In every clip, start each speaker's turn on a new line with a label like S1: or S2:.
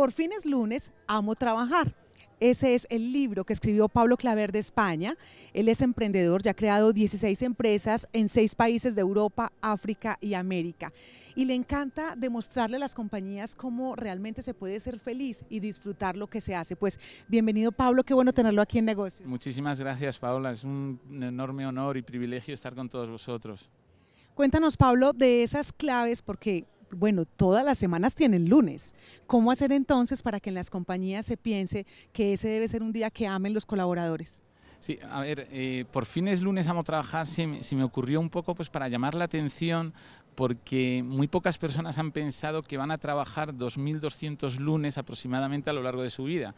S1: Por fines lunes, amo trabajar. Ese es el libro que escribió Pablo Claver de España. Él es emprendedor, ya ha creado 16 empresas en seis países de Europa, África y América. Y le encanta demostrarle a las compañías cómo realmente se puede ser feliz y disfrutar lo que se hace. Pues bienvenido Pablo, qué bueno tenerlo aquí en negocios.
S2: Muchísimas gracias Paola, es un enorme honor y privilegio estar con todos vosotros.
S1: Cuéntanos Pablo de esas claves porque bueno, todas las semanas tienen lunes. ¿Cómo hacer entonces para que en las compañías se piense que ese debe ser un día que amen los colaboradores?
S2: Sí, a ver, eh, por fines lunes amo trabajar, se, me ocurrió un poco pues para llamar la atención porque muy pocas personas han pensado que van a trabajar 2.200 lunes aproximadamente a lo largo de su vida.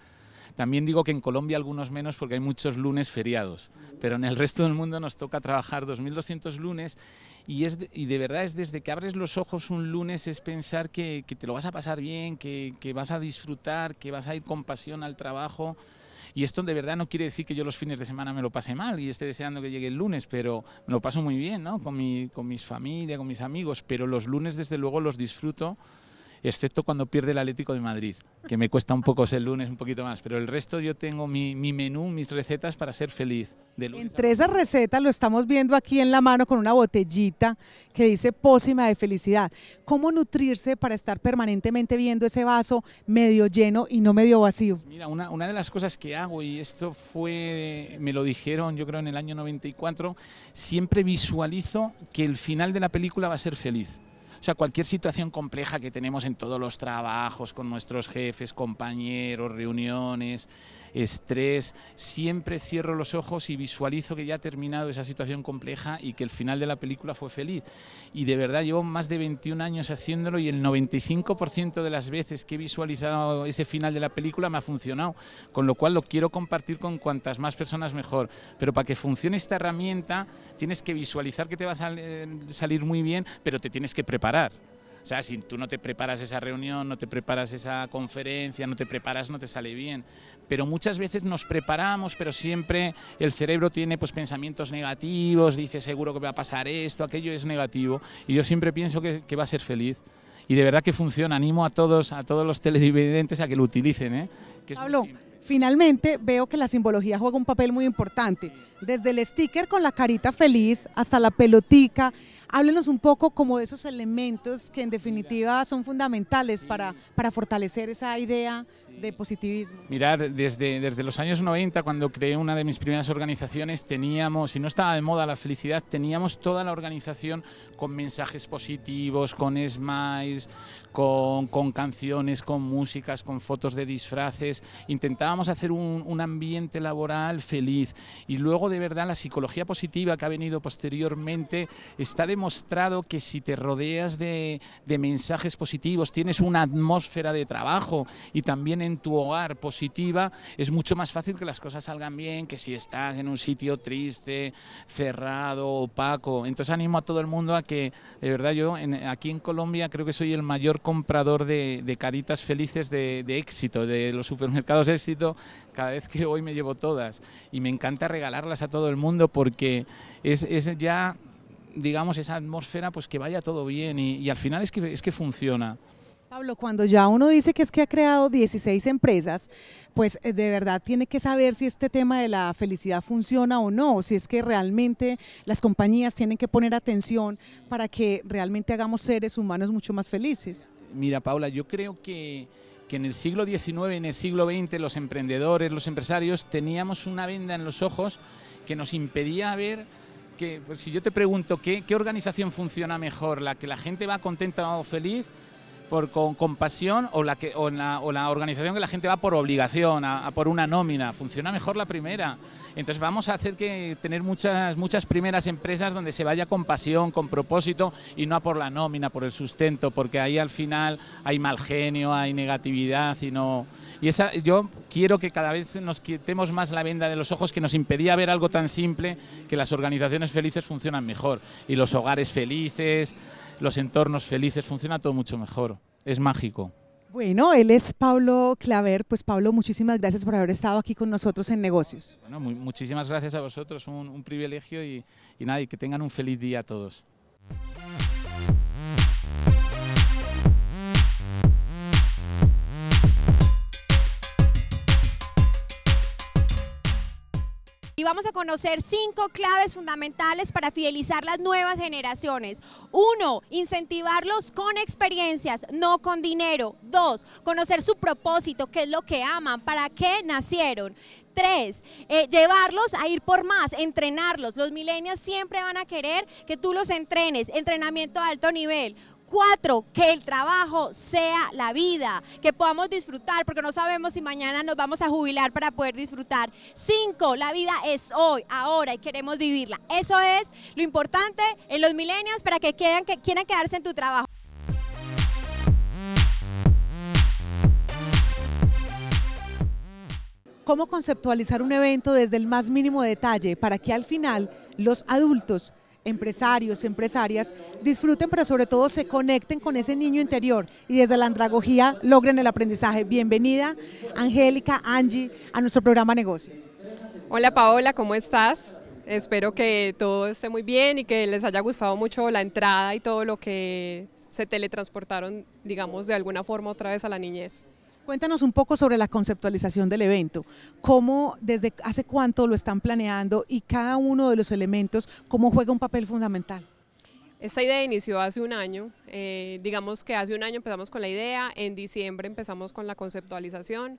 S2: También digo que en Colombia algunos menos porque hay muchos lunes feriados, pero en el resto del mundo nos toca trabajar 2.200 lunes y, es de, verdad es desde que abres los ojos un lunes es pensar que, te lo vas a pasar bien, que, vas a disfrutar, que vas a ir con pasión al trabajo. Y esto de verdad no quiere decir que yo los fines de semana me lo pase mal y esté deseando que llegue el lunes, pero me lo paso muy bien, ¿no? Con, mi, con mis familia, con mis amigos, pero los lunes desde luego los disfruto excepto cuando pierde el Atlético de Madrid, que me cuesta un poco el lunes, un poquito más, pero el resto yo tengo mi, menú, mis recetas para ser feliz. De Entre esas
S1: recetas lo estamos viendo aquí en la mano con una botellita que dice pócima de felicidad. ¿Cómo nutrirse para estar permanentemente viendo ese vaso medio lleno y no medio vacío?
S2: Mira, una de las cosas que hago, y esto fue, me lo dijeron yo creo en el año 94, siempre visualizo que el final de la película va a ser feliz. O sea, cualquier situación compleja que tenemos en todos los trabajos, con nuestros jefes, compañeros, reuniones, estrés, siempre cierro los ojos y visualizo que ya ha terminado esa situación compleja y que el final de la película fue feliz. Y de verdad llevo más de 21 años haciéndolo y el 95% de las veces que he visualizado ese final de la película me ha funcionado, con lo cual lo quiero compartir con cuantas más personas mejor. Pero para que funcione esta herramienta tienes que visualizar que te va a eh, salir muy bien, pero te tienes que preparar o sea, si tú no te preparas esa reunión, no te preparas esa conferencia, no te preparas, no te sale bien. Pero muchas veces nos preparamos, pero siempre el cerebro tiene pues, pensamientos negativos, dice seguro que va a pasar esto, aquello es negativo. Y yo siempre pienso que, va a ser feliz. Y de verdad que funciona. Animo a todos, a todos los televidentes a que lo utilicen. ¿eh?
S1: Que es finalmente veo que la simbología juega un papel muy importante. Desde el sticker con la carita feliz hasta la pelotica, háblenos un poco como de esos elementos que en definitiva son fundamentales para, para fortalecer esa idea de positivismo.
S2: Mirar, desde, desde los años 90, cuando creé una de mis primeras organizaciones, teníamos, y no estaba de moda la felicidad, teníamos toda la organización con mensajes positivos, con smiles, con, con canciones, con músicas, con fotos de disfraces. Intentábamos hacer un, un ambiente laboral feliz. Y luego, de verdad, la psicología positiva que ha venido posteriormente está demostrado que si te rodeas de, de mensajes positivos, tienes una atmósfera de trabajo y también en tu hogar positiva, es mucho más fácil que las cosas salgan bien que si estás en un sitio triste, cerrado, opaco. Entonces animo a todo el mundo a que, de verdad, yo aquí en Colombia creo que soy el mayor comprador de, caritas felices de, éxito, de los supermercados éxito. Cada vez que hoy me llevo todas y me encanta regalarlas a todo el mundo porque es, es ya digamos, esa atmósfera, pues que vaya todo bien y, y al final es que, es que funciona.
S1: Pablo, cuando ya uno dice que es que ha creado 16 empresas, pues eh, de verdad tiene que saber si este tema de la felicidad funciona o no, si es que realmente las compañías tienen que poner atención para que realmente hagamos seres humanos mucho más felices.
S2: Mira, Paula, yo creo que, en el siglo XIX, en el siglo XX, los emprendedores, los empresarios, teníamos una venda en los ojos que nos impedía ver que, pues, si yo te pregunto ¿qué, qué organización funciona mejor, la que la gente va contenta o feliz, por, con compasión o la, que, la, organización que la gente va por obligación, por una nómina. Funciona mejor la primera. Entonces vamos a hacer que tener muchas, muchas primeras empresas donde se vaya con pasión, con propósito y no a por la nómina, por el sustento, porque ahí al final hay mal genio, hay negatividad y no... Y esa, yo quiero que cada vez nos quitemos más la venda de los ojos que nos impedía ver algo tan simple que las organizaciones felices funcionan mejor y los hogares felices, los entornos felices, funciona todo mucho mejor. Es mágico.
S1: Bueno, él es Pablo Claver. Pues Pablo, muchísimas gracias por haber estado aquí con nosotros en negocios.
S2: Bueno, muchísimas gracias a vosotros, un, privilegio y, y nada, que tengan un feliz día a todos.
S3: vamos a conocer cinco claves fundamentales para fidelizar las nuevas generaciones. Uno, incentivarlos con experiencias, no con dinero. Dos, conocer su propósito, qué es lo que aman, para qué nacieron. Tres, eh, llevarlos a ir por más, entrenarlos. Los millennials siempre van a querer que tú los entrenes, entrenamiento a alto nivel. Cuatro, que el trabajo sea la vida, que podamos disfrutar, porque no sabemos si mañana nos vamos a jubilar para poder disfrutar. Cinco, la vida es hoy, ahora, y queremos vivirla. Eso es lo importante en los millennials para que,
S2: que
S1: quieran quedarse en tu trabajo. ¿Cómo conceptualizar un evento desde el más mínimo detalle para que al final los adultos empresarios, empresarias, disfruten, pero sobre todo se conecten con ese niño interior y desde la andragogía logren el aprendizaje. Bienvenida, Angélica, Angie, a nuestro programa Negocios.
S3: Hola Paola, ¿cómo estás? Espero que todo esté muy bien y que les haya gustado mucho la entrada y todo lo que se teletransportaron, digamos, de alguna forma otra vez a la niñez.
S1: Cuéntanos un poco sobre la conceptualización del evento, cómo, desde hace cuánto lo están planeando y cada uno de los elementos, cómo juega un papel fundamental.
S3: Esta idea inició hace un año, eh, digamos que hace un año empezamos con la idea, en diciembre empezamos con la conceptualización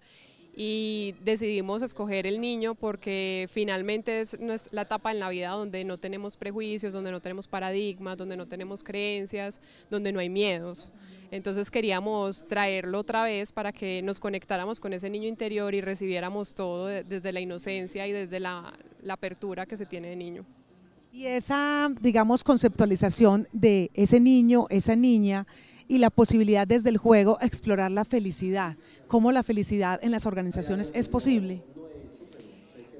S3: y decidimos escoger el niño porque finalmente es la etapa en la vida donde no tenemos prejuicios, donde no tenemos paradigmas, donde no tenemos creencias, donde no hay miedos. Entonces queríamos traerlo otra vez para que nos conectáramos con ese niño interior y recibiéramos todo desde la inocencia y desde la, apertura que se tiene de niño.
S1: Y esa, digamos, conceptualización de ese niño, esa niña, y la posibilidad desde el juego explorar la felicidad, cómo la felicidad en las organizaciones es posible.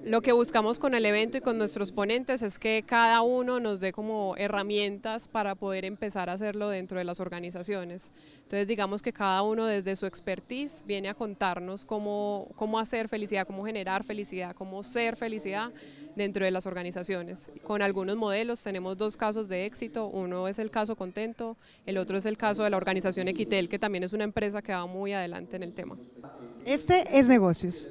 S3: Lo que buscamos con el evento y con nuestros ponentes es que cada uno nos dé como herramientas para poder empezar a hacerlo dentro de las organizaciones. Entonces digamos que cada uno desde su expertise viene a contarnos cómo, cómo hacer felicidad, cómo generar felicidad, cómo ser felicidad dentro de las organizaciones. Con algunos modelos tenemos dos casos de éxito, uno es el caso Contento, el otro es el caso de la organización Equitel, que también es una empresa que va muy adelante en el tema.
S1: Este es negocios.